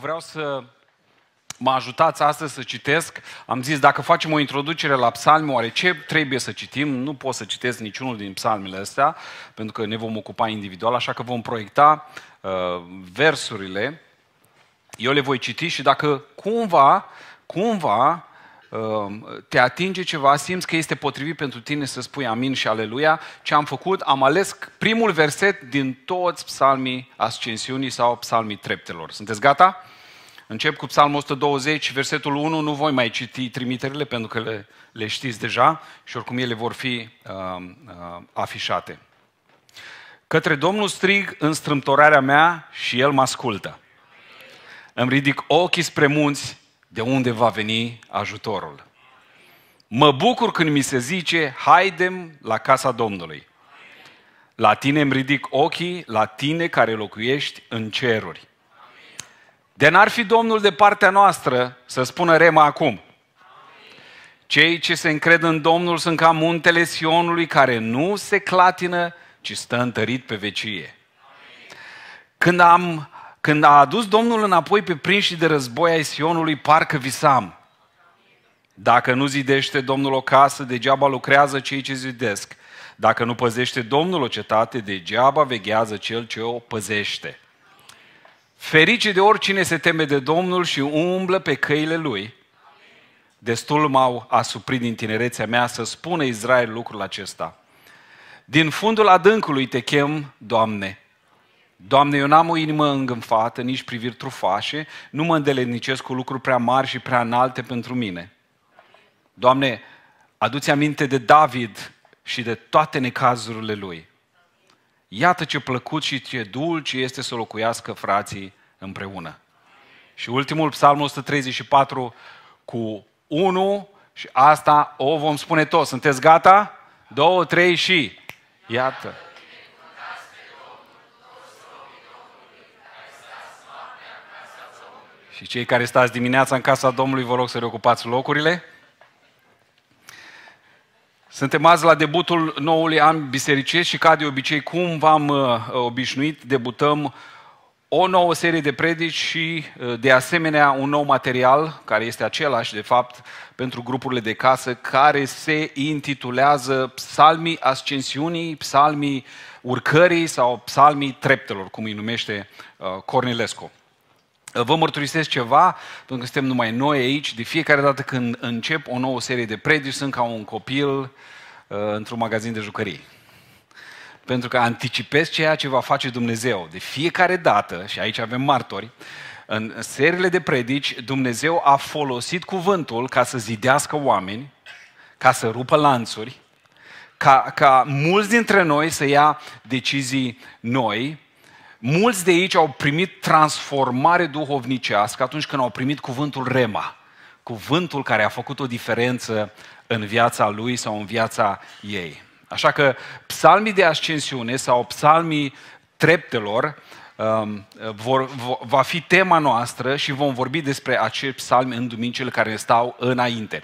Vreau să mă ajutați astăzi să citesc. Am zis, dacă facem o introducere la psalmi, oare ce trebuie să citim? Nu pot să citesc niciunul din psalmile astea, pentru că ne vom ocupa individual, așa că vom proiecta uh, versurile. Eu le voi citi și dacă cumva, cumva uh, te atinge ceva, simți că este potrivit pentru tine să spui amin și aleluia, ce am făcut, am ales primul verset din toți psalmii ascensiunii sau psalmii treptelor. Sunteți gata? Încep cu Psalmul 120, versetul 1, nu voi mai citi trimiterile pentru că le, le știți deja și oricum ele vor fi uh, uh, afișate. Către Domnul strig în strâmtorarea mea și El mă ascultă. Îmi ridic ochii spre munți, de unde va veni ajutorul. Mă bucur când mi se zice, haidem la casa Domnului. La tine îmi ridic ochii, la tine care locuiești în ceruri. De n-ar fi Domnul de partea noastră să spună rema acum. Cei ce se încred în Domnul sunt ca muntele Sionului care nu se clatină, ci stă întărit pe vecie. Când, am, când a adus Domnul înapoi pe prinșii de război ai Sionului, parcă visam. Dacă nu zidește Domnul o casă, degeaba lucrează cei ce zidesc. Dacă nu păzește Domnul o cetate, degeaba veghează cel ce o păzește. Ferice de oricine se teme de Domnul și umblă pe căile lui. Destul m-au asuprit din tinerețea mea să spună Israel lucrul acesta. Din fundul adâncului te chem, Doamne. Doamne, eu n-am o inimă îngânfată, nici priviri trufașe, nu mă îndelenicesc cu lucruri prea mari și prea înalte pentru mine. Doamne, aduți aminte de David și de toate necazurile lui. Iată ce plăcut și ce dulce este să locuiască frații împreună. Și ultimul, psalmul 134 cu 1 și asta o vom spune toți. Sunteți gata? 2, 3 și... Iată. Și cei care stați dimineața în casa Domnului, vă rog să reocupați locurile. Suntem azi la debutul noului an bisericesc și ca de obicei, cum v-am uh, obișnuit, debutăm o nouă serie de predici și uh, de asemenea un nou material, care este același de fapt pentru grupurile de casă, care se intitulează Psalmii Ascensiunii, Psalmii Urcării sau Psalmii Treptelor, cum îi numește uh, Cornilescu. Vă mărturisesc ceva, pentru că suntem numai noi aici, de fiecare dată când încep o nouă serie de predici, sunt ca un copil uh, într-un magazin de jucării. Pentru că anticipez ceea ce va face Dumnezeu. De fiecare dată, și aici avem martori, în seriile de predici, Dumnezeu a folosit cuvântul ca să zidească oameni, ca să rupă lanțuri, ca, ca mulți dintre noi să ia decizii noi Mulți de aici au primit transformare duhovnicească atunci când au primit cuvântul Rema, cuvântul care a făcut o diferență în viața lui sau în viața ei. Așa că psalmii de ascensiune sau psalmii treptelor um, vor, va fi tema noastră și vom vorbi despre acești psalmi în duminicile care stau înainte.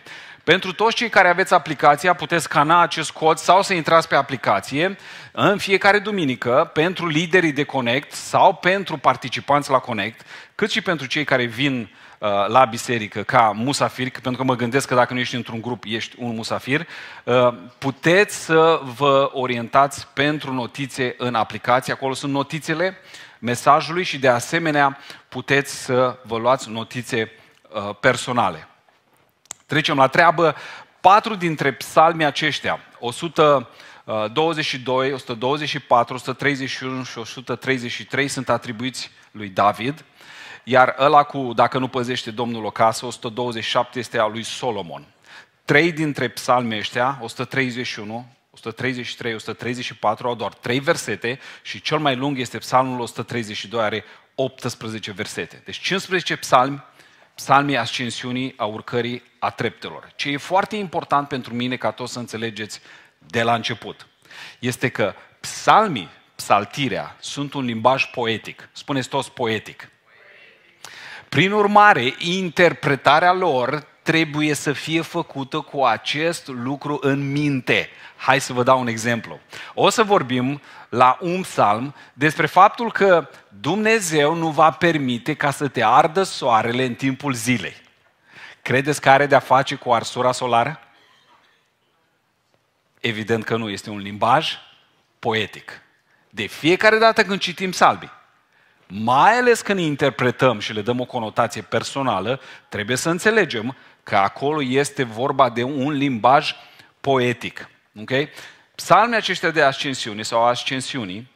Pentru toți cei care aveți aplicația, puteți scana acest cod sau să intrați pe aplicație în fiecare duminică pentru liderii de Connect sau pentru participanți la Connect, cât și pentru cei care vin uh, la biserică ca musafiri, pentru că mă gândesc că dacă nu ești într-un grup, ești un musafir, uh, puteți să vă orientați pentru notițe în aplicație. Acolo sunt notițele mesajului și de asemenea puteți să vă luați notițe uh, personale. Trecem la treabă. Patru dintre psalmii aceștia, 122, 124, 131 și 133 sunt atribuiți lui David, iar ăla cu Dacă nu păzește Domnul o casă, 127 este a lui Solomon. Trei dintre psalmii ăștia, 131, 133, 134 au doar trei versete și cel mai lung este psalmul 132, are 18 versete. Deci 15 psalmi psalmii ascensiunii, a urcării, a treptelor. Ce e foarte important pentru mine ca toți să înțelegeți de la început, este că psalmii, psaltirea, sunt un limbaj poetic. Spuneți toți poetic. Prin urmare, interpretarea lor trebuie să fie făcută cu acest lucru în minte. Hai să vă dau un exemplu. O să vorbim la un psalm despre faptul că Dumnezeu nu va permite ca să te ardă soarele în timpul zilei. Credeți că are de-a face cu arsura solară? Evident că nu, este un limbaj poetic. De fiecare dată când citim salbii, mai ales când interpretăm și le dăm o conotație personală, trebuie să înțelegem că acolo este vorba de un limbaj poetic. Okay? Psalmii aceștia de ascensiune sau ascensiunii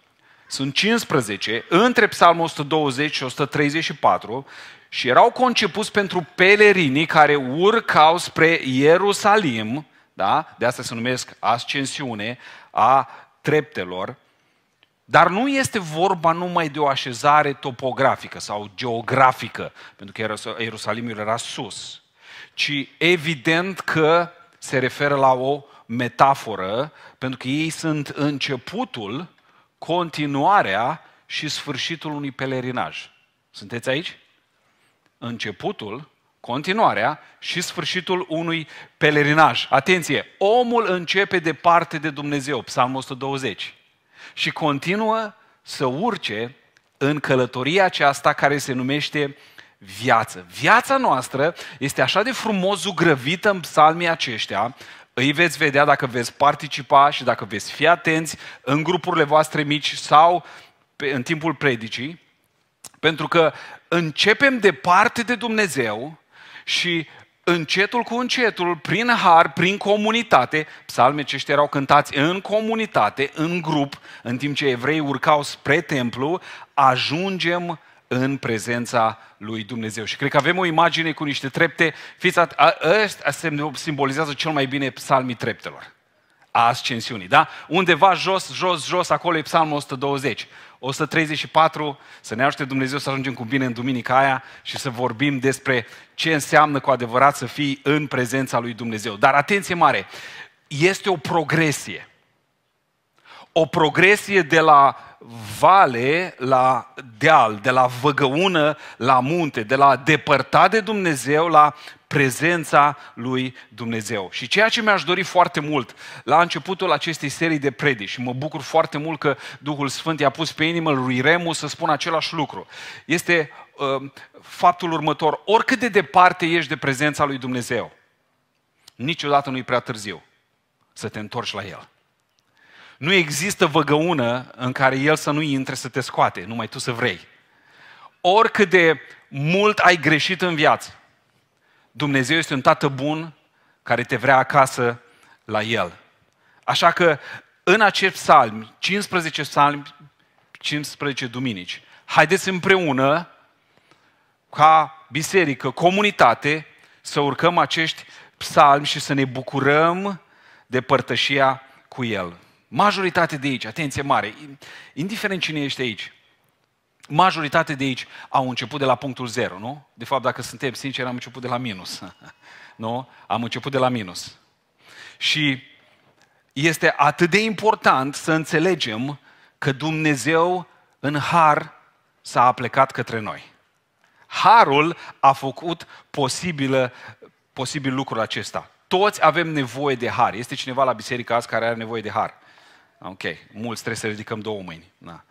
sunt 15 între psalmul 120 și 134 și erau concepuți pentru pelerinii care urcau spre Ierusalim, da? de asta se numesc ascensiune a treptelor, dar nu este vorba numai de o așezare topografică sau geografică, pentru că Ierusalimul era sus, ci evident că se referă la o metaforă, pentru că ei sunt începutul, continuarea și sfârșitul unui pelerinaj. Sunteți aici? Începutul, continuarea și sfârșitul unui pelerinaj. Atenție! Omul începe departe de Dumnezeu, Psalmul 120, și continuă să urce în călătoria aceasta care se numește viață. Viața noastră este așa de frumos zugrăvită în psalmii aceștia, îi veți vedea dacă veți participa și dacă veți fi atenți în grupurile voastre mici sau pe, în timpul predicii, pentru că începem departe de Dumnezeu și încetul cu încetul, prin har, prin comunitate, psalmii aceștia erau cântați în comunitate, în grup, în timp ce evreii urcau spre templu, ajungem în prezența lui Dumnezeu. Și cred că avem o imagine cu niște trepte, fiți at- a, ăsta simbolizează cel mai bine psalmii treptelor a ascensiunii, da? Undeva jos, jos, jos, acolo e psalmul 120. 134, să ne ajute Dumnezeu să ajungem cu bine în duminica aia și să vorbim despre ce înseamnă cu adevărat să fii în prezența lui Dumnezeu. Dar atenție mare, este o progresie. O progresie de la vale la deal, de la văgăună la munte, de la depărtat de Dumnezeu la prezența lui Dumnezeu. Și ceea ce mi-aș dori foarte mult la începutul acestei serii de predici, și mă bucur foarte mult că Duhul Sfânt i-a pus pe inimă lui Remu să spună același lucru, este uh, faptul următor. Oricât de departe ești de prezența lui Dumnezeu, niciodată nu-i prea târziu să te întorci la El. Nu există văgăună în care El să nu intre să te scoate, numai tu să vrei. Oricât de mult ai greșit în viață, Dumnezeu este un tată bun care te vrea acasă la El. Așa că în acești psalm, 15 psalmi, 15 duminici, haideți împreună ca biserică, comunitate, să urcăm acești psalmi și să ne bucurăm de părtășia cu El. Majoritatea de aici, atenție mare, indiferent cine ești aici, majoritatea de aici au început de la punctul zero, nu? De fapt, dacă suntem sinceri, am început de la minus. nu? Am început de la minus. Și este atât de important să înțelegem că Dumnezeu în har s-a aplecat către noi. Harul a făcut posibilă, posibil lucrul acesta. Toți avem nevoie de har. Este cineva la biserică azi care are nevoie de har. Ok, mulți trebuie să ridicăm două mâini. Da.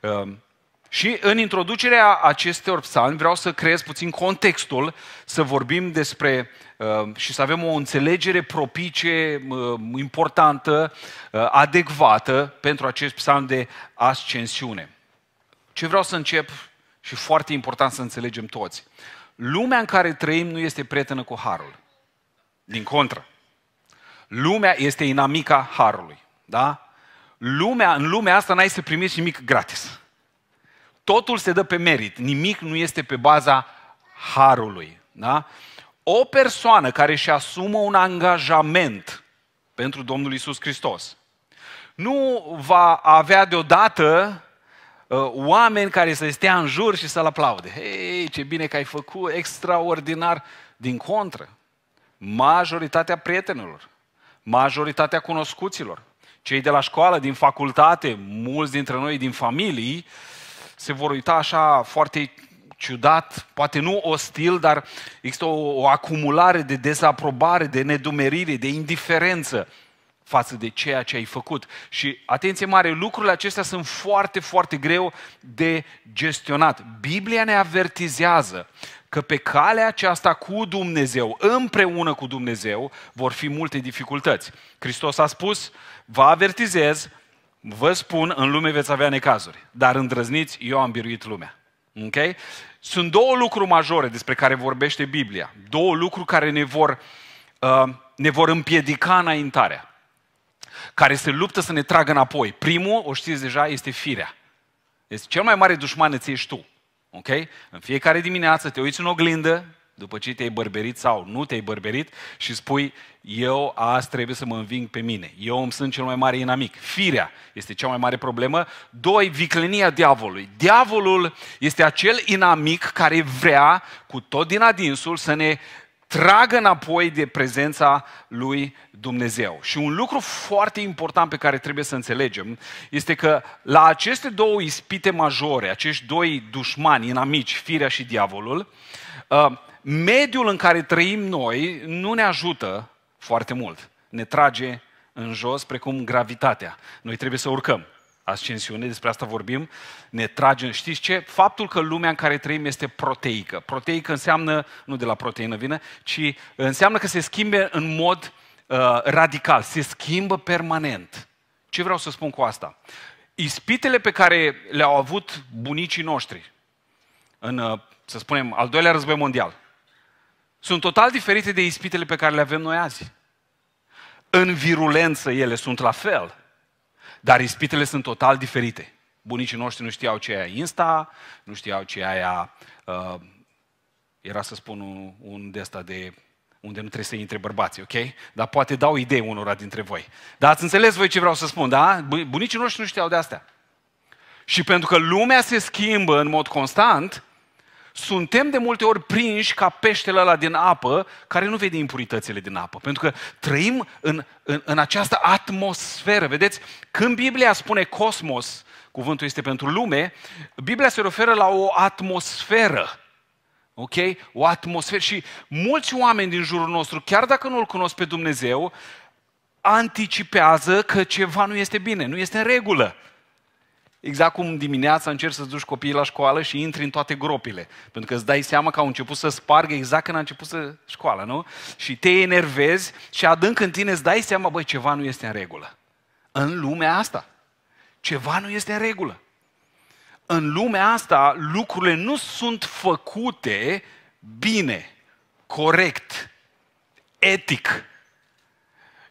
Um, și în introducerea acestor psalmi vreau să creez puțin contextul, să vorbim despre uh, și să avem o înțelegere propice, uh, importantă, uh, adecvată pentru acest psalm de ascensiune. Ce vreau să încep și foarte important să înțelegem toți. Lumea în care trăim nu este prietenă cu harul. Din contră. Lumea este inamica harului. Da? lumea, în lumea asta n-ai să primești nimic gratis. Totul se dă pe merit, nimic nu este pe baza harului. Da? O persoană care își asumă un angajament pentru Domnul Isus Hristos nu va avea deodată uh, oameni care să stea în jur și să-l aplaude. Hei, ce bine că ai făcut, extraordinar. Din contră, majoritatea prietenilor, majoritatea cunoscuților, cei de la școală, din facultate, mulți dintre noi din familii, se vor uita așa foarte ciudat, poate nu ostil, dar există o, o acumulare de dezaprobare, de nedumerire, de indiferență față de ceea ce ai făcut. Și atenție mare, lucrurile acestea sunt foarte, foarte greu de gestionat. Biblia ne avertizează că pe calea aceasta cu Dumnezeu, împreună cu Dumnezeu, vor fi multe dificultăți. Hristos a spus, Vă avertizez, vă spun, în lume veți avea necazuri. Dar îndrăzniți, eu am biruit lumea. Ok? Sunt două lucruri majore despre care vorbește Biblia. Două lucruri care ne vor, uh, ne vor împiedica înaintarea. Care se luptă să ne tragă înapoi. Primul, o știți deja, este firea. Este cel mai mare dușman îți ești tu. Ok? În fiecare dimineață te uiți în oglindă după ce te-ai bărberit sau nu te-ai bărberit și spui, eu azi trebuie să mă înving pe mine, eu îmi sunt cel mai mare inamic. Firea este cea mai mare problemă. Doi, viclenia diavolului. Diavolul este acel inamic care vrea cu tot din adinsul să ne tragă înapoi de prezența lui Dumnezeu. Și un lucru foarte important pe care trebuie să înțelegem este că la aceste două ispite majore, acești doi dușmani, inamici, firea și diavolul, ă, mediul în care trăim noi nu ne ajută foarte mult. Ne trage în jos, precum gravitatea. Noi trebuie să urcăm. Ascensiune, despre asta vorbim, ne trage, știți ce? Faptul că lumea în care trăim este proteică. Proteică înseamnă, nu de la proteină vine, ci înseamnă că se schimbe în mod uh, radical, se schimbă permanent. Ce vreau să spun cu asta? Ispitele pe care le-au avut bunicii noștri în, uh, să spunem, al doilea război mondial, sunt total diferite de ispitele pe care le avem noi azi. În virulență ele sunt la fel, dar ispitele sunt total diferite. Bunicii noștri nu știau ce e Insta, nu știau ce e aia, uh, era să spun un, un de asta de unde nu trebuie să intre bărbații, ok? Dar poate dau idei unora dintre voi. Dar ați înțeles voi ce vreau să spun, da? Bunicii noștri nu știau de astea. Și pentru că lumea se schimbă în mod constant, suntem de multe ori prinși ca peștele ăla din apă, care nu vede impuritățile din apă. Pentru că trăim în, în, în această atmosferă. Vedeți, când Biblia spune cosmos, cuvântul este pentru lume, Biblia se referă la o atmosferă. Ok? O atmosferă. Și mulți oameni din jurul nostru, chiar dacă nu-L cunosc pe Dumnezeu, anticipează că ceva nu este bine, nu este în regulă. Exact cum dimineața încerci să-ți duci copiii la școală și intri în toate gropile. Pentru că îți dai seama că au început să spargă exact când a început să școală, nu? Și te enervezi și adânc în tine îți dai seama, băi, ceva nu este în regulă. În lumea asta. Ceva nu este în regulă. În lumea asta lucrurile nu sunt făcute bine, corect, etic.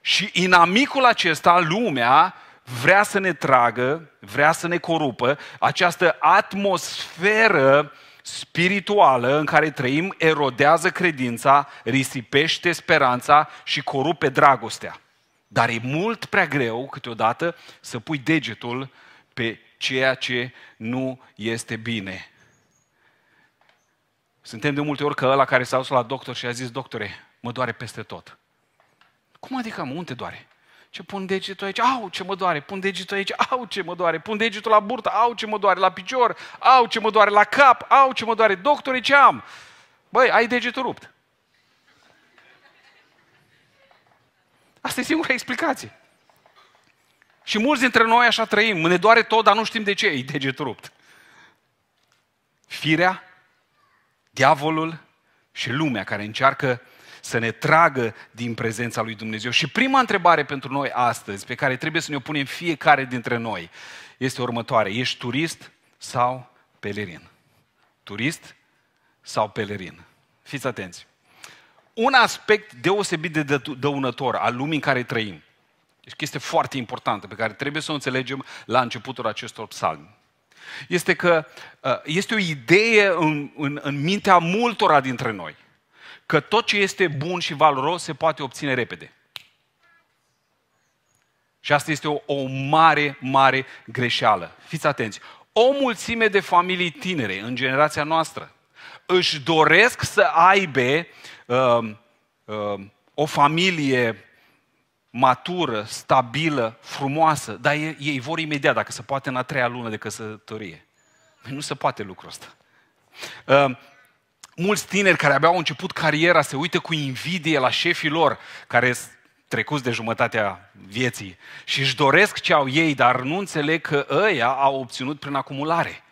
Și inamicul acesta, lumea, vrea să ne tragă, vrea să ne corupă, această atmosferă spirituală în care trăim erodează credința, risipește speranța și corupe dragostea. Dar e mult prea greu câteodată să pui degetul pe ceea ce nu este bine. Suntem de multe ori că ăla care s-a dus la doctor și a zis, doctore, mă doare peste tot. Cum adică, mă, unde doare? ce pun degetul aici, au ce mă doare, pun degetul aici, au ce mă doare, pun degetul la burtă, au ce mă doare, la picior, au ce mă doare, la cap, au ce mă doare, doctorii ce am? Băi, ai degetul rupt. Asta e singura explicație. Și mulți dintre noi așa trăim, ne doare tot, dar nu știm de ce, e degetul rupt. Firea, diavolul și lumea care încearcă să ne tragă din prezența lui Dumnezeu. Și prima întrebare pentru noi astăzi, pe care trebuie să ne o punem fiecare dintre noi, este următoare. Ești turist sau pelerin? Turist sau pelerin? Fiți atenți. Un aspect deosebit de dăunător al lumii în care trăim, o deci chestie foarte importantă pe care trebuie să o înțelegem la începutul acestor psalmi, este că uh, este o idee în, în, în mintea multora dintre noi – că tot ce este bun și valoros se poate obține repede. Și asta este o, o mare, mare greșeală. Fiți atenți. O mulțime de familii tinere în generația noastră își doresc să aibă uh, uh, o familie matură, stabilă, frumoasă, dar ei, ei vor imediat, dacă se poate, în a treia lună de căsătorie. Nu se poate lucrul ăsta. Uh, mulți tineri care abia au început cariera se uită cu invidie la șefii lor, care trecuți de jumătatea vieții și își doresc ce au ei, dar nu înțeleg că ăia au obținut prin acumulare.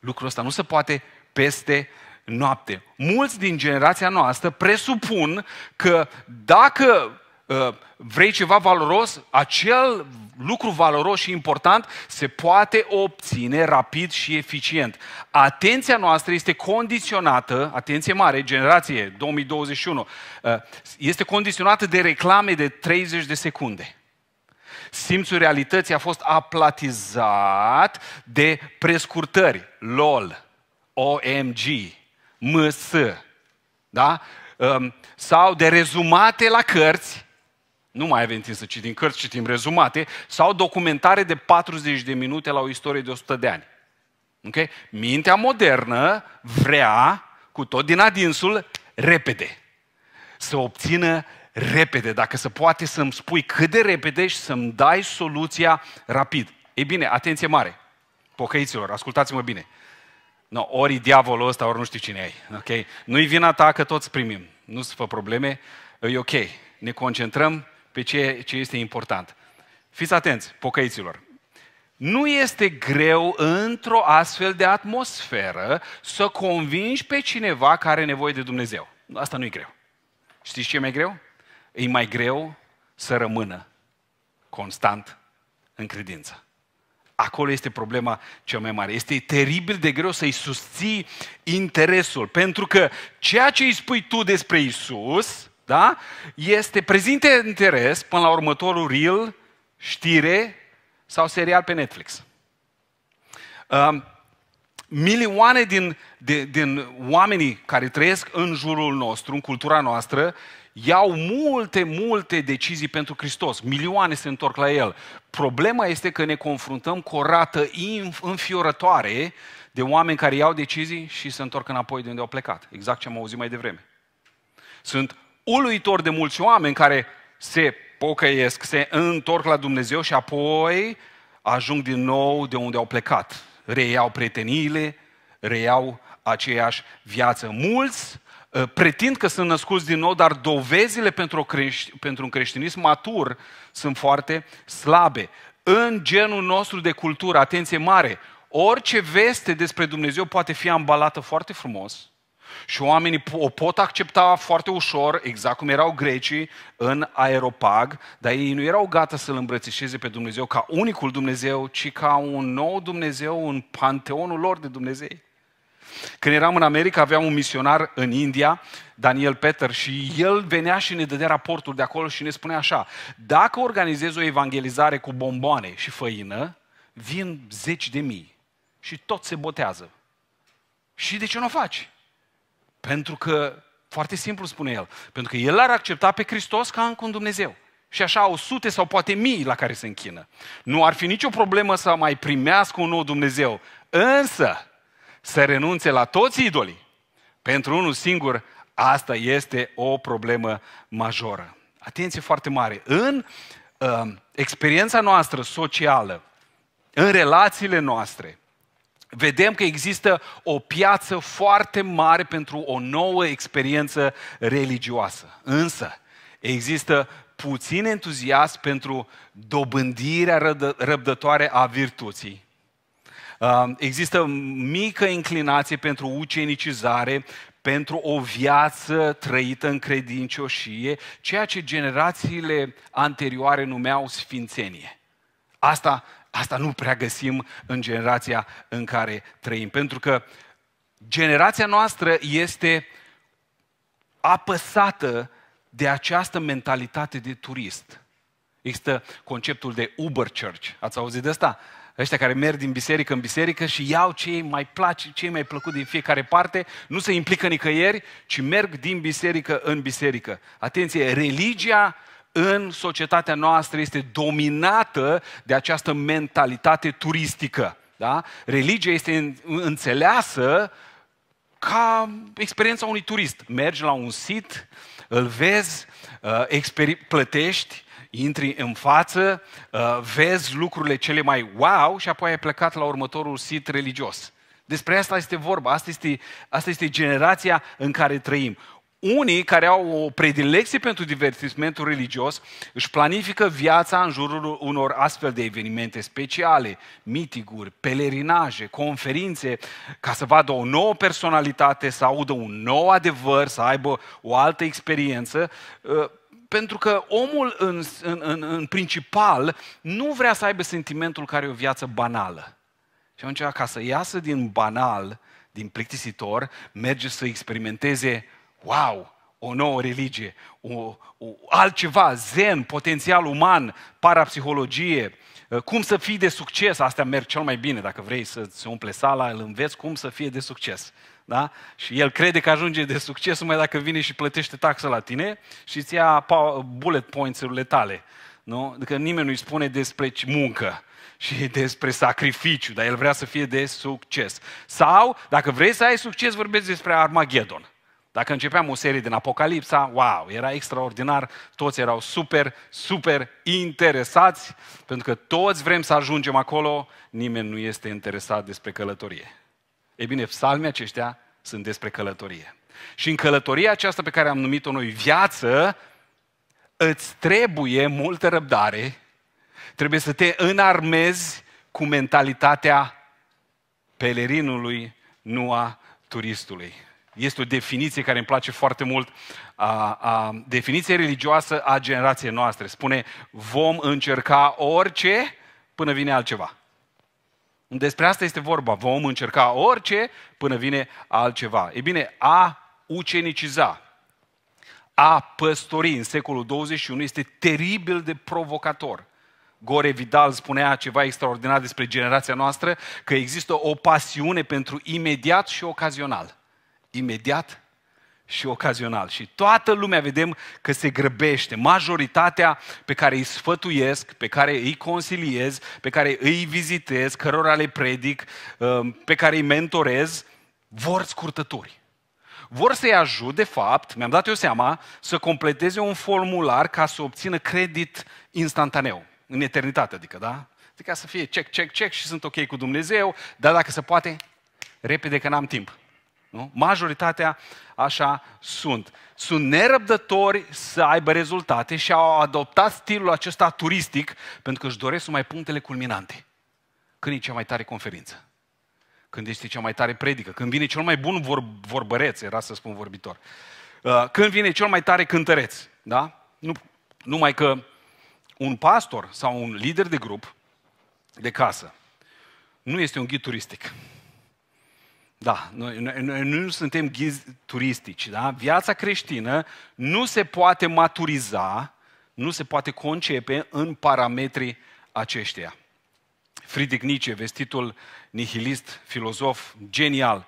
Lucrul ăsta nu se poate peste noapte. Mulți din generația noastră presupun că dacă Ă, vrei ceva valoros, acel lucru valoros și important se poate obține rapid și eficient. Atenția noastră este condiționată, atenție mare, generație 2021, ă, este condiționată de reclame de 30 de secunde. Simțul realității a fost aplatizat de prescurtări. LOL, OMG, MS, da? Ă, sau de rezumate la cărți nu mai avem timp să citim cărți, citim rezumate, sau documentare de 40 de minute la o istorie de 100 de ani. Okay? Mintea modernă vrea, cu tot din adinsul, repede. Să obțină repede, dacă se poate să-mi spui cât de repede și să-mi dai soluția rapid. Ei bine, atenție mare, pocăiților, ascultați-mă bine. No, ori diavolul ăsta, ori nu știu cine ai. Okay? Nu-i vina ta că toți primim. nu se fă probleme, e ok. Ne concentrăm pe ce ce este important. Fiți atenți, pocăiților. Nu este greu într-o astfel de atmosferă să convingi pe cineva care are nevoie de Dumnezeu. Asta nu e greu. Știți ce e mai greu? E mai greu să rămână constant în credință. Acolo este problema cea mai mare. Este teribil de greu să-i susții interesul, pentru că ceea ce îi spui tu despre Isus da? Este prezinte interes până la următorul reel, știre sau serial pe Netflix. Um, milioane din, de, din oamenii care trăiesc în jurul nostru, în cultura noastră, iau multe, multe decizii pentru Hristos. Milioane se întorc la El. Problema este că ne confruntăm cu o rată înfiorătoare de oameni care iau decizii și se întorc înapoi de unde au plecat. Exact ce am auzit mai devreme. Sunt uluitor de mulți oameni care se pocăiesc, se întorc la Dumnezeu și apoi ajung din nou de unde au plecat. Reiau preteniile, reiau aceeași viață. Mulți uh, pretind că sunt născuți din nou, dar dovezile pentru, pentru un creștinism matur sunt foarte slabe. În genul nostru de cultură, atenție mare, orice veste despre Dumnezeu poate fi ambalată foarte frumos, și oamenii o pot accepta foarte ușor, exact cum erau grecii în aeropag, dar ei nu erau gata să-L îmbrățișeze pe Dumnezeu ca unicul Dumnezeu, ci ca un nou Dumnezeu în panteonul lor de Dumnezei. Când eram în America, aveam un misionar în India, Daniel Peter, și el venea și ne dădea raportul de acolo și ne spunea așa, dacă organizezi o evangelizare cu bomboane și făină, vin zeci de mii și tot se botează. Și de ce nu o faci? Pentru că, foarte simplu spune el, pentru că el l-ar accepta pe Hristos ca încă un Dumnezeu. Și așa au sute sau poate mii la care se închină. Nu ar fi nicio problemă să mai primească un nou Dumnezeu. Însă, să renunțe la toți idolii pentru unul singur, asta este o problemă majoră. Atenție foarte mare. În uh, experiența noastră socială, în relațiile noastre, vedem că există o piață foarte mare pentru o nouă experiență religioasă. Însă, există puțin entuziasm pentru dobândirea răbdătoare a virtuții. Uh, există mică inclinație pentru ucenicizare, pentru o viață trăită în credincioșie, ceea ce generațiile anterioare numeau sfințenie. Asta Asta nu prea găsim în generația în care trăim, pentru că generația noastră este apăsată de această mentalitate de turist. Există conceptul de Uber Church. Ați auzit de asta? Ăștia care merg din biserică în biserică și iau ce îi mai place, ce mai plăcut din fiecare parte, nu se implică nicăieri, ci merg din biserică în biserică. Atenție, religia în societatea noastră este dominată de această mentalitate turistică. Da? Religia este înțeleasă ca experiența unui turist. Mergi la un sit, îl vezi, uh, exper- plătești, intri în față, uh, vezi lucrurile cele mai wow și apoi ai plecat la următorul sit religios. Despre asta este vorba, asta este, asta este generația în care trăim unii care au o predilecție pentru divertismentul religios își planifică viața în jurul unor astfel de evenimente speciale, mitiguri, pelerinaje, conferințe, ca să vadă o nouă personalitate, să audă un nou adevăr, să aibă o altă experiență, ă, pentru că omul în, în, în, în principal nu vrea să aibă sentimentul că are o viață banală. Și atunci, ca să iasă din banal, din plictisitor, merge să experimenteze wow, o nouă religie, o, o, altceva, zen, potențial uman, parapsihologie, uh, cum să fii de succes, astea merg cel mai bine, dacă vrei să se umple sala, îl înveți cum să fie de succes. Da? Și el crede că ajunge de succes numai dacă vine și plătește taxă la tine și îți ia bullet points-urile tale. Nu? Adică nimeni nu-i spune despre muncă și despre sacrificiu, dar el vrea să fie de succes. Sau, dacă vrei să ai succes, vorbești despre Armageddon. Dacă începeam o serie din Apocalipsa, wow, era extraordinar, toți erau super, super interesați, pentru că toți vrem să ajungem acolo, nimeni nu este interesat despre călătorie. Ei bine, psalmii aceștia sunt despre călătorie. Și în călătoria aceasta pe care am numit-o noi viață, îți trebuie multă răbdare, trebuie să te înarmezi cu mentalitatea pelerinului, nu a turistului. Este o definiție care îmi place foarte mult, a, a, definiție religioasă a generației noastre. Spune, vom încerca orice până vine altceva. Despre asta este vorba. Vom încerca orice până vine altceva. E bine, a uceniciza, a păstori în secolul 21 este teribil de provocator. Gore Vidal spunea ceva extraordinar despre generația noastră, că există o pasiune pentru imediat și ocazional imediat și ocazional. Și toată lumea vedem că se grăbește. Majoritatea pe care îi sfătuiesc, pe care îi consiliez, pe care îi vizitez, cărora le predic, um, pe care îi mentorez, vor scurtături. Vor să-i ajut, de fapt, mi-am dat eu seama, să completeze un formular ca să obțină credit instantaneu, în eternitate, adică, da? Adică să fie check, check, check și sunt ok cu Dumnezeu, dar dacă se poate, repede că n-am timp. Nu? Majoritatea așa sunt. Sunt nerăbdători să aibă rezultate și au adoptat stilul acesta turistic pentru că își doresc mai punctele culminante. Când e cea mai tare conferință? Când este cea mai tare predică? Când vine cel mai bun vor, vorbăreț, era să spun vorbitor. Uh, când vine cel mai tare cântăreț? Da? Nu, numai că un pastor sau un lider de grup de casă nu este un ghid turistic. Da, noi, noi, noi nu suntem ghizi turistici, da? Viața creștină nu se poate maturiza, nu se poate concepe în parametrii aceștia. Friedrich Nietzsche, vestitul nihilist, filozof genial,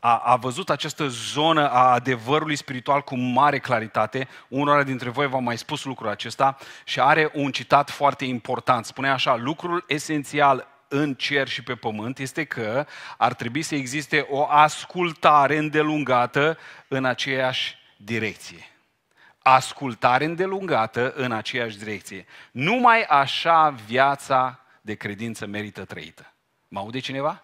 a, a văzut această zonă a adevărului spiritual cu mare claritate. Unora dintre voi v-am mai spus lucrul acesta și are un citat foarte important. Spune așa, lucrul esențial în cer și pe pământ este că ar trebui să existe o ascultare îndelungată în aceeași direcție. Ascultare îndelungată în aceeași direcție. Numai așa viața de credință merită trăită. Mă aude cineva?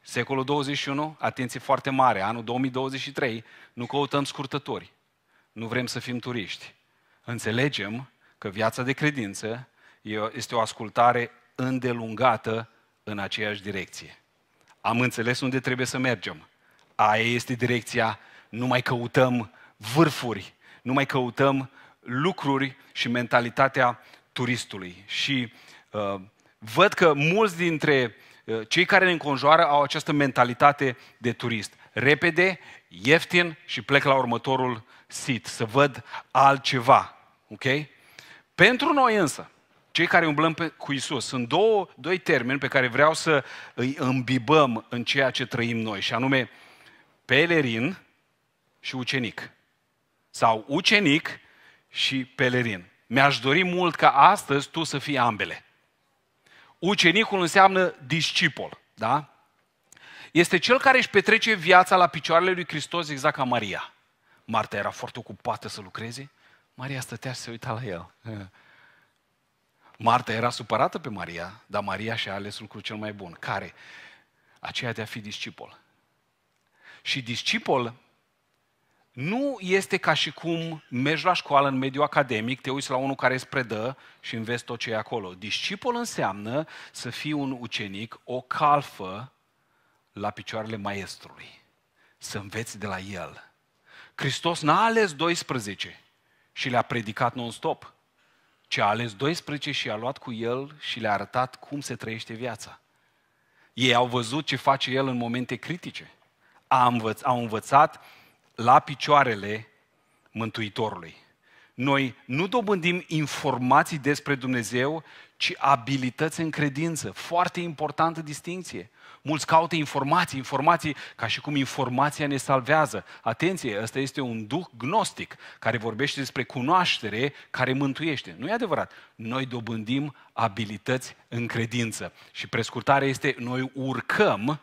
Secolul 21, atenție foarte mare, anul 2023, nu căutăm scurtători, nu vrem să fim turiști. Înțelegem că viața de credință este o ascultare îndelungată în aceeași direcție. Am înțeles unde trebuie să mergem. Aia este direcția, nu mai căutăm vârfuri, nu mai căutăm lucruri și mentalitatea turistului. Și uh, văd că mulți dintre uh, cei care ne înconjoară au această mentalitate de turist. Repede, ieftin și plec la următorul sit, să văd altceva. Ok? Pentru noi însă, cei care umblăm pe, cu Isus. Sunt două, doi termeni pe care vreau să îi îmbibăm în ceea ce trăim noi, și anume pelerin și ucenic. Sau ucenic și pelerin. Mi-aș dori mult ca astăzi tu să fii ambele. Ucenicul înseamnă discipol, da? Este cel care își petrece viața la picioarele lui Hristos exact ca Maria. Marta era foarte ocupată să lucreze, Maria stătea și se uita la el. Marta era supărată pe Maria, dar Maria și-a ales lucrul cel mai bun. Care? Aceea de a fi discipol. Și discipol nu este ca și cum mergi la școală în mediul academic, te uiți la unul care îți predă și înveți tot ce e acolo. Discipol înseamnă să fii un ucenic, o calfă la picioarele maestrului. Să înveți de la el. Hristos n-a ales 12 și le-a predicat non-stop ci a ales 12 și a luat cu el și le-a arătat cum se trăiește viața. Ei au văzut ce face el în momente critice. A învăț- au învățat la picioarele Mântuitorului. Noi nu dobândim informații despre Dumnezeu, ci abilități în credință. Foarte importantă distinție. Mulți caută informații, informații, ca și cum informația ne salvează. Atenție, ăsta este un duh gnostic care vorbește despre cunoaștere care mântuiește. Nu e adevărat. Noi dobândim abilități în credință. Și prescurtarea este, noi urcăm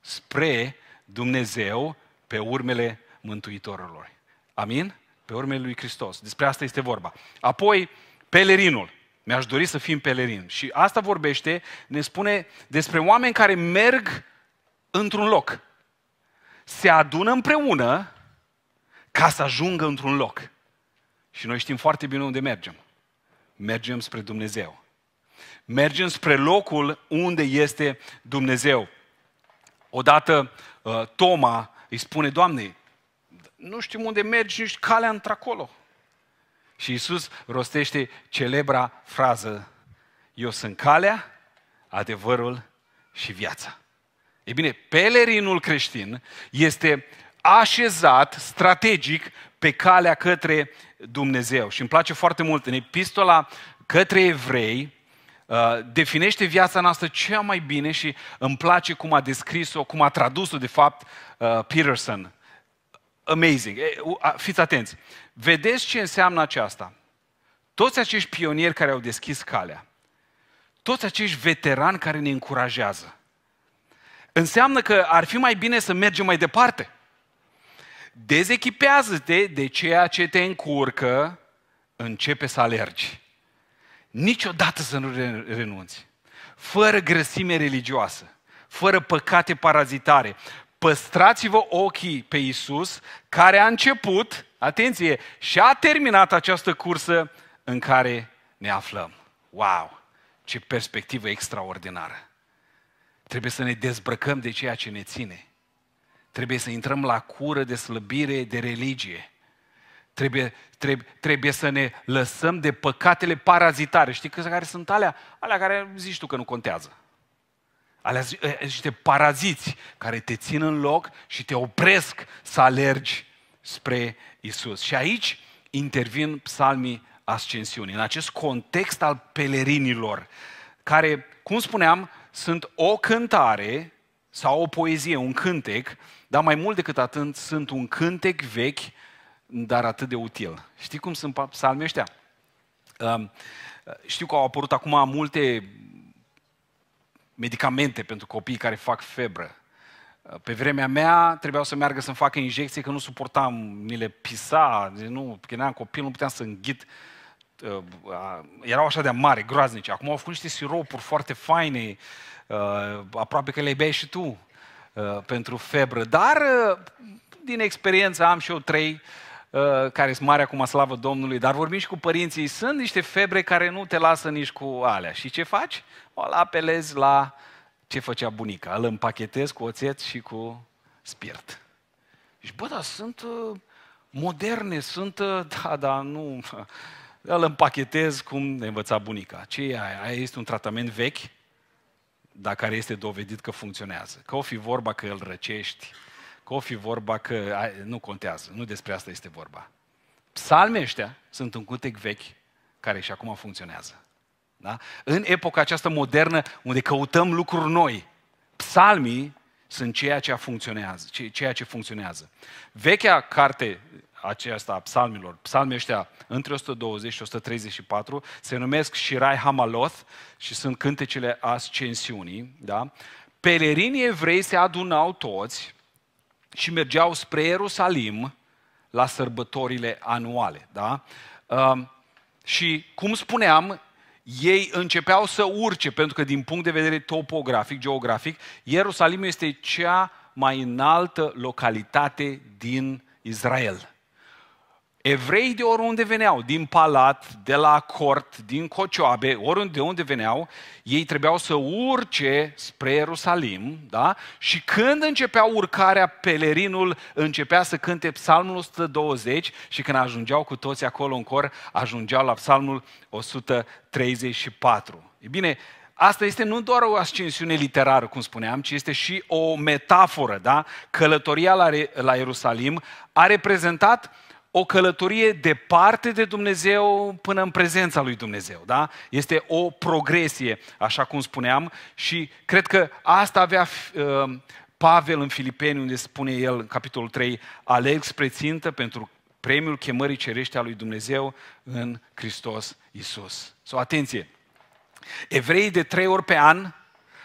spre Dumnezeu pe urmele mântuitorilor. Amin? Pe urmele lui Hristos. Despre asta este vorba. Apoi, pelerinul. Mi-aș dori să fim pelerini. Și asta vorbește, ne spune despre oameni care merg într-un loc. Se adună împreună ca să ajungă într-un loc. Și noi știm foarte bine unde mergem. Mergem spre Dumnezeu. Mergem spre locul unde este Dumnezeu. Odată uh, Toma îi spune, Doamne, nu știm unde mergi, nici calea într-acolo. Și Isus rostește celebra frază, eu sunt calea, adevărul și viața. Ei bine, pelerinul creștin este așezat strategic pe calea către Dumnezeu. Și îmi place foarte mult, în epistola către evrei, uh, definește viața noastră cea mai bine și îmi place cum a descris-o, cum a tradus-o, de fapt, uh, Peterson amazing. Fiți atenți. Vedeți ce înseamnă aceasta. Toți acești pionieri care au deschis calea, toți acești veterani care ne încurajează, înseamnă că ar fi mai bine să mergem mai departe. Dezechipează-te de ceea ce te încurcă, începe să alergi. Niciodată să nu renunți. Fără grăsime religioasă, fără păcate parazitare, păstrați-vă ochii pe Isus, care a început, atenție, și a terminat această cursă în care ne aflăm. Wow! Ce perspectivă extraordinară! Trebuie să ne dezbrăcăm de ceea ce ne ține. Trebuie să intrăm la cură de slăbire, de religie. Trebuie, trebuie, trebuie să ne lăsăm de păcatele parazitare. Știi că care sunt alea? Alea care zici tu că nu contează. Alea niște paraziți care te țin în loc și te opresc să alergi spre Isus. Și aici intervin psalmii ascensiunii, în acest context al pelerinilor, care, cum spuneam, sunt o cântare sau o poezie, un cântec, dar mai mult decât atât sunt un cântec vechi, dar atât de util. Știi cum sunt psalmii ăștia? Um, știu că au apărut acum multe medicamente pentru copii care fac febră. Uh, pe vremea mea trebuiau să meargă să-mi facă injecții, că nu suportam, mi le pisa, deci nu, că n-am copil nu puteam să înghit. Uh, erau așa de mari, groaznice. Acum au făcut niște siropuri foarte faine, uh, aproape că le bei și tu pentru febră. Dar, din experiență, am și eu trei Uh, care sunt mari acum, slavă Domnului, dar vorbim și cu părinții, sunt niște febre care nu te lasă nici cu alea. Și ce faci? O apelezi la ce făcea bunica, îl împachetezi cu oțet și cu spirit. Și bă, dar sunt uh, moderne, sunt, uh, da, da, nu, îl împachetez cum ne învăța bunica. Ce e aia? Aia este un tratament vechi, dar care este dovedit că funcționează. Că o fi vorba că îl răcești, că o fi vorba că nu contează, nu despre asta este vorba. Psalmii ăștia sunt un cutec vechi care și acum funcționează. Da? În epoca aceasta modernă, unde căutăm lucruri noi, psalmii sunt ceea ce funcționează. Ceea ce funcționează. Vechea carte aceasta a psalmilor, psalmii ăștia între 120 și 134, se numesc Shirai Hamaloth și sunt cântecele ascensiunii. Da? Pelerinii evrei se adunau toți și mergeau spre Ierusalim la sărbătorile anuale. Da? Ehm, și, cum spuneam, ei începeau să urce, pentru că din punct de vedere topografic, geografic, Ierusalim este cea mai înaltă localitate din Israel. Evrei de oriunde veneau, din palat, de la cort, din cocioabe, oriunde unde veneau, ei trebuiau să urce spre Ierusalim, da? Și când începea urcarea, pelerinul începea să cânte psalmul 120 și când ajungeau cu toți acolo în cor, ajungeau la psalmul 134. E bine, asta este nu doar o ascensiune literară, cum spuneam, ci este și o metaforă, da? Călătoria la, la Ierusalim a reprezentat o călătorie departe de Dumnezeu până în prezența lui Dumnezeu, da? Este o progresie, așa cum spuneam, și cred că asta avea uh, Pavel în Filipeni, unde spune el, în capitolul 3, aleg spre țintă pentru premiul chemării cerește a lui Dumnezeu în Hristos Isus. Sau so, atenție! Evreii de trei ori pe an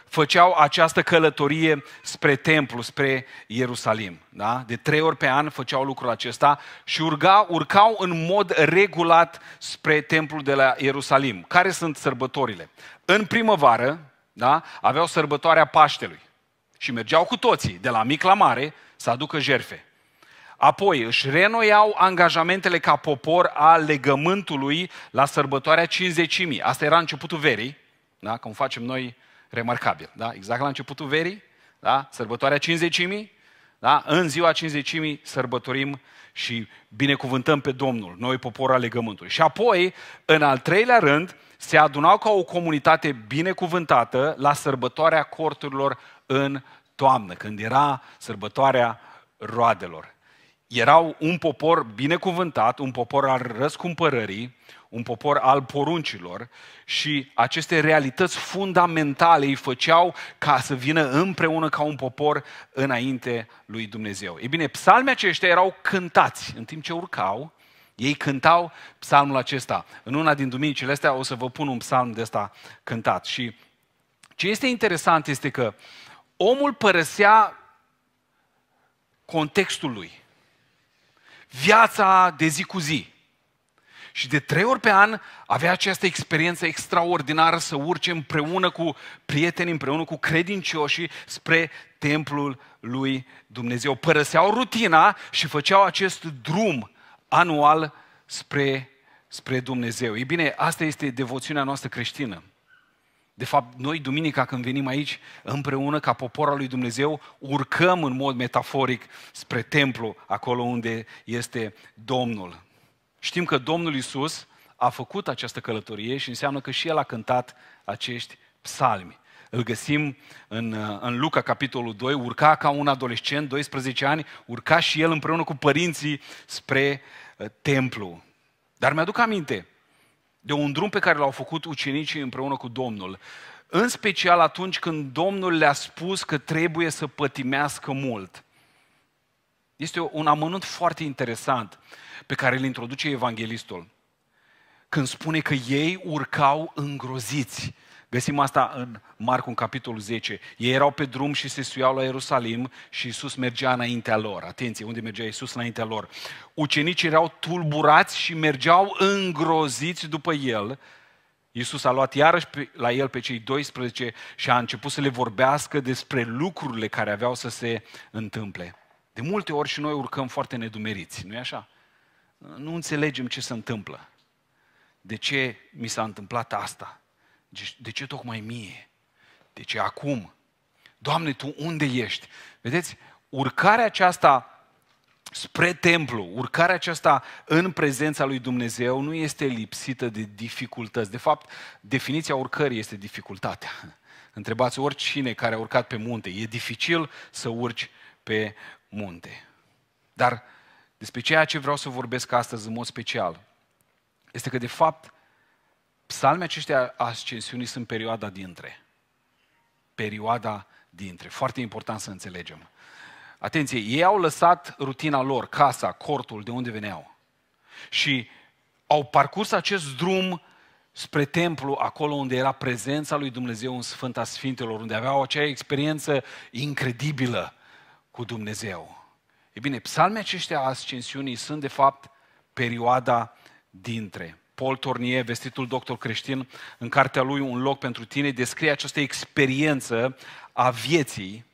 făceau această călătorie spre templu, spre Ierusalim. Da? De trei ori pe an făceau lucrul acesta și urga, urcau în mod regulat spre templul de la Ierusalim. Care sunt sărbătorile? În primăvară da? aveau sărbătoarea Paștelui și mergeau cu toții, de la mic la mare, să aducă jerfe. Apoi își renoiau angajamentele ca popor a legământului la sărbătoarea cinzecimii. Asta era începutul verii, da? cum facem noi remarcabil. Da? Exact la începutul verii, da? sărbătoarea cinzecimii, da? În ziua cinzecimii sărbătorim și binecuvântăm pe Domnul, noi popor al legământului. Și apoi, în al treilea rând, se adunau ca o comunitate binecuvântată la sărbătoarea corturilor în toamnă, când era sărbătoarea roadelor. Erau un popor binecuvântat, un popor al răscumpărării, un popor al poruncilor și aceste realități fundamentale îi făceau ca să vină împreună ca un popor înainte lui Dumnezeu. Ei bine, psalmii aceștia erau cântați în timp ce urcau, ei cântau psalmul acesta. În una din duminicile astea o să vă pun un psalm de ăsta cântat. Și ce este interesant este că omul părăsea contextul lui, viața de zi cu zi, și de trei ori pe an avea această experiență extraordinară să urce împreună cu prieteni, împreună cu credincioșii spre templul lui Dumnezeu. Părăseau rutina și făceau acest drum anual spre, spre Dumnezeu. Ei bine, asta este devoțiunea noastră creștină. De fapt, noi, duminica, când venim aici împreună ca popor al lui Dumnezeu, urcăm în mod metaforic spre templu, acolo unde este Domnul. Știm că Domnul Isus a făcut această călătorie și înseamnă că și El a cântat acești psalmi. Îl găsim în, în Luca, capitolul 2, urca ca un adolescent, 12 ani, urca și el împreună cu părinții spre uh, templu. Dar mi-aduc aminte de un drum pe care l-au făcut ucenicii împreună cu Domnul. În special atunci când Domnul le-a spus că trebuie să pătimească mult. Este un amănunt foarte interesant pe care îl introduce evanghelistul. Când spune că ei urcau îngroziți. Găsim asta în Marcu, în capitolul 10. Ei erau pe drum și se suiau la Ierusalim și Iisus mergea înaintea lor. Atenție, unde mergea Iisus înaintea lor? Ucenicii erau tulburați și mergeau îngroziți după el. Iisus a luat iarăși la el pe cei 12 și a început să le vorbească despre lucrurile care aveau să se întâmple. De multe ori și noi urcăm foarte nedumeriți, nu-i așa? Nu înțelegem ce se întâmplă. De ce mi s-a întâmplat asta? Deci, de ce tocmai mie? De ce acum? Doamne, Tu unde ești? Vedeți, urcarea aceasta spre templu, urcarea aceasta în prezența lui Dumnezeu nu este lipsită de dificultăți. De fapt, definiția urcării este dificultatea. Întrebați oricine care a urcat pe munte, e dificil să urci pe munte. Dar despre ceea ce vreau să vorbesc astăzi în mod special este că, de fapt, psalmii aceștia ascensiunii sunt perioada dintre. Perioada dintre. Foarte important să înțelegem. Atenție, ei au lăsat rutina lor, casa, cortul, de unde veneau. Și au parcurs acest drum spre templu, acolo unde era prezența lui Dumnezeu în Sfânta Sfintelor, unde aveau acea experiență incredibilă cu Dumnezeu. E bine, psalmii aceștia ascensiunii sunt de fapt perioada dintre. Paul Tornier, vestitul doctor creștin, în cartea lui Un loc pentru tine, descrie această experiență a vieții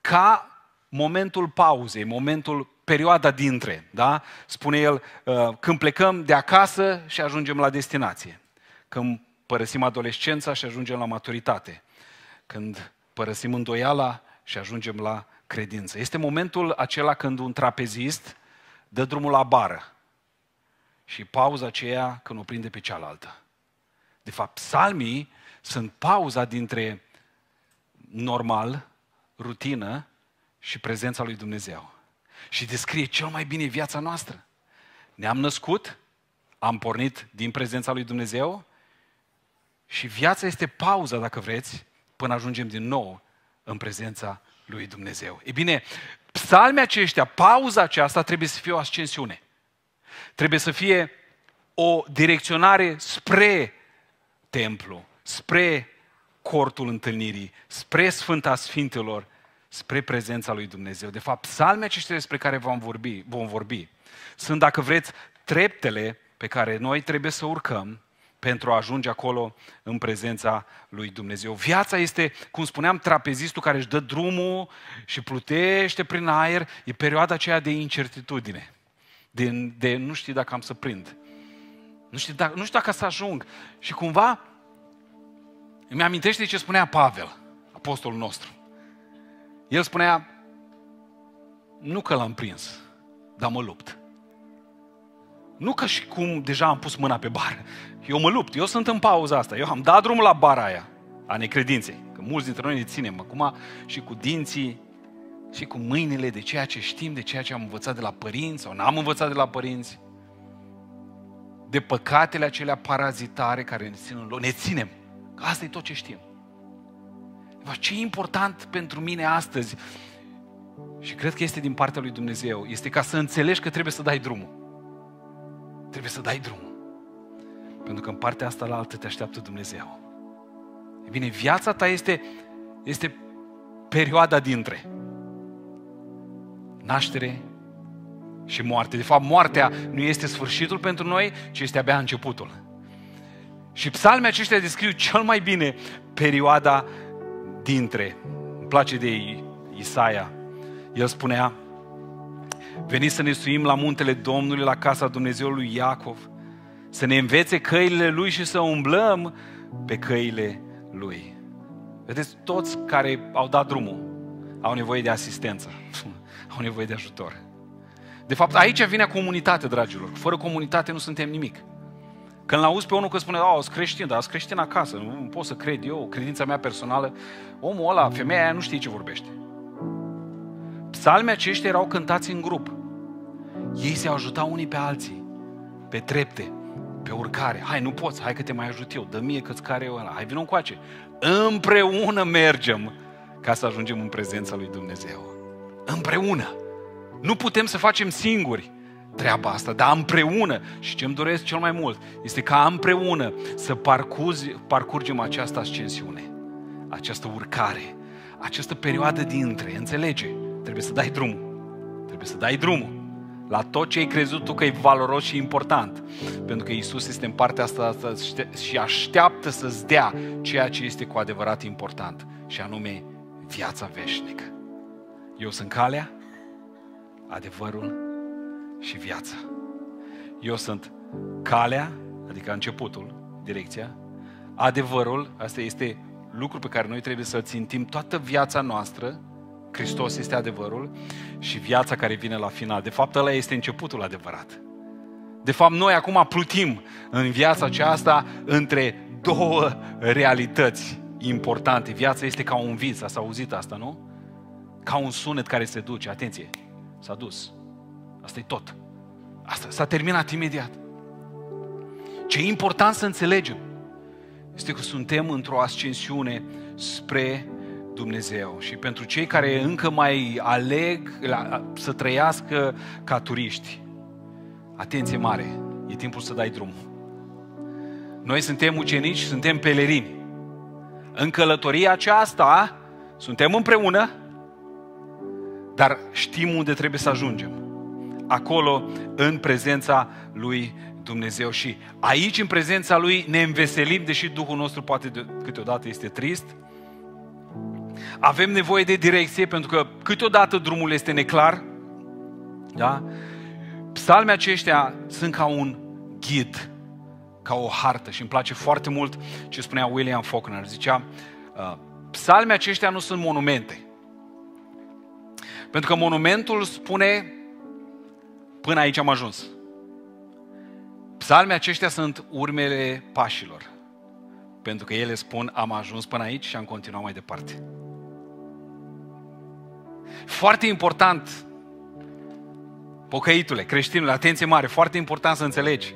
ca momentul pauzei, momentul perioada dintre, da? Spune el, uh, când plecăm de acasă și ajungem la destinație, când părăsim adolescența și ajungem la maturitate, când părăsim îndoiala și ajungem la credință. Este momentul acela când un trapezist dă drumul la bară și pauza aceea când o prinde pe cealaltă. De fapt, psalmii sunt pauza dintre normal, rutină și prezența lui Dumnezeu. Și descrie cel mai bine viața noastră. Ne-am născut, am pornit din prezența lui Dumnezeu și viața este pauza, dacă vreți, până ajungem din nou în prezența lui Dumnezeu. E bine, Psalme aceștia, pauza aceasta trebuie să fie o ascensiune. Trebuie să fie o direcționare spre templu, spre cortul întâlnirii, spre Sfânta Sfintelor, spre prezența lui Dumnezeu. De fapt, psalme aceștia despre care vom vorbi, vom vorbi sunt, dacă vreți, treptele pe care noi trebuie să urcăm pentru a ajunge acolo în prezența lui Dumnezeu. Viața este, cum spuneam, trapezistul care își dă drumul și plutește prin aer. E perioada aceea de incertitudine, de, de nu știi dacă am să prind, nu știu dacă, nu știu dacă să ajung. Și cumva îmi amintește ce spunea Pavel, apostolul nostru. El spunea, nu că l-am prins, dar mă lupt. Nu ca și cum deja am pus mâna pe bar. Eu mă lupt, eu sunt în pauza asta. Eu am dat drumul la bara aia a necredinței. Că mulți dintre noi ne ținem acum și cu dinții și cu mâinile de ceea ce știm, de ceea ce am învățat de la părinți sau n-am învățat de la părinți, de păcatele acelea parazitare care ne țin în loc. Ne ținem. Asta e tot ce știm. Ce e important pentru mine astăzi, și cred că este din partea lui Dumnezeu, este ca să înțelegi că trebuie să dai drumul. Trebuie să dai drum. Pentru că în partea asta la altă te așteaptă Dumnezeu. E bine, viața ta este, este perioada dintre naștere și moarte. De fapt, moartea nu este sfârșitul pentru noi, ci este abia începutul. Și psalmii aceștia descriu cel mai bine perioada dintre. Îmi place de Isaia. El spunea, veni să ne suim la muntele Domnului, la casa Dumnezeului Iacov, să ne învețe căile Lui și să umblăm pe căile Lui. Vedeți, toți care au dat drumul au nevoie de asistență, au nevoie de ajutor. De fapt, aici vine comunitate, dragilor. Fără comunitate nu suntem nimic. Când l-auzi pe unul că spune, au, sunt creștin, dar sunt creștin acasă, nu pot să cred eu, credința mea personală, omul ăla, femeia aia nu știe ce vorbește. Psalmii aceștia erau cântați în grup. Ei se ajutau unii pe alții, pe trepte, pe urcare. Hai, nu poți, hai că te mai ajut eu, dă mie că care eu ăla. Hai, vină încoace. Împreună mergem ca să ajungem în prezența lui Dumnezeu. Împreună. Nu putem să facem singuri treaba asta, dar împreună. Și ce-mi doresc cel mai mult este ca împreună să parcuzi, parcurgem această ascensiune, această urcare, această perioadă dintre, Înțelegeți? Trebuie să dai drumul. Trebuie să dai drumul la tot ce ai crezut tu că e valoros și important. Pentru că Isus este în partea asta și așteaptă să-ți dea ceea ce este cu adevărat important, și anume viața veșnică. Eu sunt calea, adevărul și viața. Eu sunt calea, adică începutul, direcția, adevărul, asta este lucru pe care noi trebuie să-l țintim toată viața noastră, Hristos este adevărul și viața care vine la final. De fapt, ăla este începutul adevărat. De fapt, noi acum plutim în viața aceasta între două realități importante. Viața este ca un vis, ați auzit asta, nu? Ca un sunet care se duce. Atenție, s-a dus. Asta e tot. Asta s-a terminat imediat. Ce e important să înțelegem este că suntem într-o ascensiune spre Dumnezeu și pentru cei care încă mai aleg la, să trăiască ca turiști. Atenție mare, e timpul să dai drumul. Noi suntem ucenici, suntem pelerini. În călătoria aceasta suntem împreună, dar știm unde trebuie să ajungem. Acolo, în prezența lui Dumnezeu și aici, în prezența lui, ne înveselim, deși Duhul nostru poate câteodată este trist, avem nevoie de direcție pentru că câteodată drumul este neclar. Da? Psalmii aceștia sunt ca un ghid, ca o hartă și îmi place foarte mult ce spunea William Faulkner. Zicea, uh, psalmii aceștia nu sunt monumente. Pentru că monumentul spune, până aici am ajuns. Psalmii aceștia sunt urmele pașilor. Pentru că ele spun, am ajuns până aici și am continuat mai departe. Foarte important, pocăitule, creștinul, atenție mare, foarte important să înțelegi.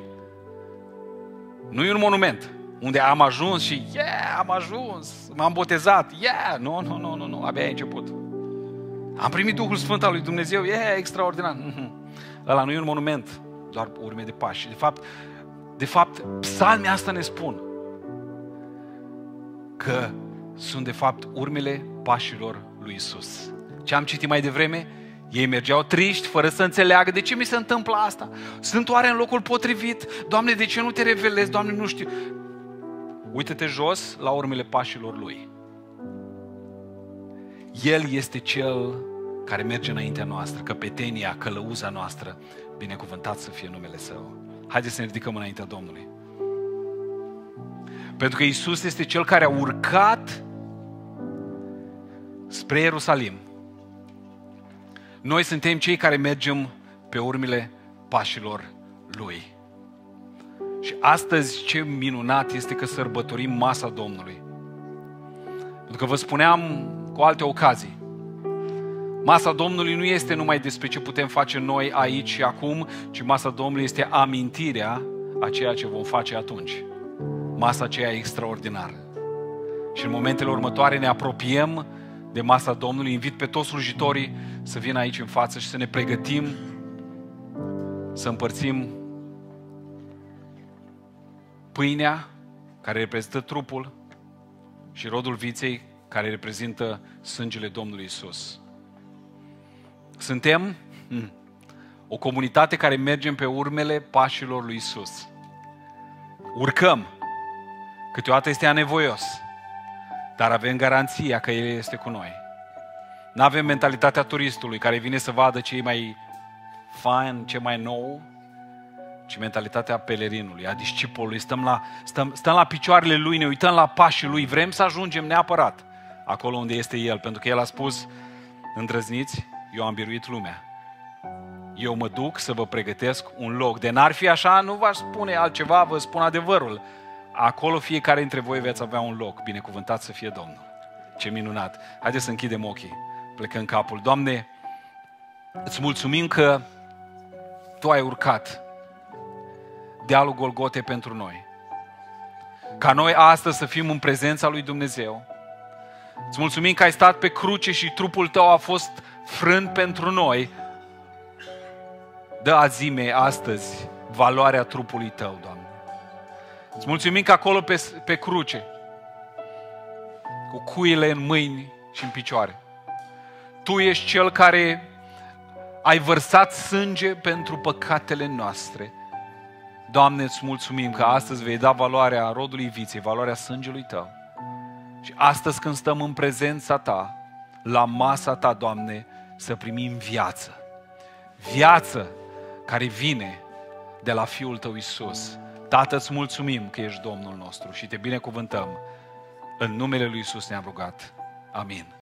Nu e un monument unde am ajuns și, yeah, am ajuns, m-am botezat, yeah, nu, no, nu, no, nu, no, nu, abia ai început. Am primit Duhul Sfânt al lui Dumnezeu, e yeah, extraordinar. Mhm. Ăla nu e un monument, doar urme de pași. de fapt, de fapt, psalmii asta ne spun că sunt de fapt urmele pașilor lui Isus ce am citit mai devreme, ei mergeau triști, fără să înțeleagă de ce mi se întâmplă asta. Sunt oare în locul potrivit? Doamne, de ce nu te revelezi? Doamne, nu știu. Uită-te jos la urmele pașilor lui. El este cel care merge înaintea noastră, căpetenia, călăuza noastră, binecuvântat să fie numele Său. Haideți să ne ridicăm înaintea Domnului. Pentru că Isus este cel care a urcat spre Ierusalim noi suntem cei care mergem pe urmile pașilor Lui. Și astăzi ce minunat este că sărbătorim masa Domnului. Pentru că vă spuneam cu alte ocazii, masa Domnului nu este numai despre ce putem face noi aici și acum, ci masa Domnului este amintirea a ceea ce vom face atunci. Masa aceea extraordinară. Și în momentele următoare ne apropiem de masa Domnului. Invit pe toți slujitorii să vină aici în față și să ne pregătim să împărțim pâinea care reprezintă trupul și rodul viței care reprezintă sângele Domnului Isus. Suntem o comunitate care mergem pe urmele pașilor lui Isus. Urcăm. Câteodată este anevoios dar avem garanția că El este cu noi. Nu avem mentalitatea turistului care vine să vadă ce e mai fain, ce mai nou, ci mentalitatea pelerinului, a discipolului. Stăm la, stăm, stăm la picioarele lui, ne uităm la pașii lui, vrem să ajungem neapărat acolo unde este el, pentru că el a spus, îndrăzniți, eu am biruit lumea. Eu mă duc să vă pregătesc un loc. De n-ar fi așa, nu v-aș spune altceva, vă spun adevărul acolo fiecare dintre voi veți avea un loc. Binecuvântat să fie Domnul. Ce minunat! Haideți să închidem ochii, plecăm capul. Doamne, îți mulțumim că Tu ai urcat dealul Golgote pentru noi. Ca noi astăzi să fim în prezența lui Dumnezeu. Îți mulțumim că ai stat pe cruce și trupul tău a fost frânt pentru noi. Dă azime astăzi valoarea trupului tău, Doamne. Îți mulțumim că acolo pe, pe cruce, cu cuile în mâini și în picioare, Tu ești Cel care ai vărsat sânge pentru păcatele noastre. Doamne, îți mulțumim că astăzi vei da valoarea rodului viței, valoarea sângelui Tău. Și astăzi când stăm în prezența Ta, la masa Ta, Doamne, să primim viață. Viață care vine de la Fiul Tău Isus. Tată, îți mulțumim că ești Domnul nostru și te binecuvântăm. În numele Lui Isus ne-am rugat. Amin.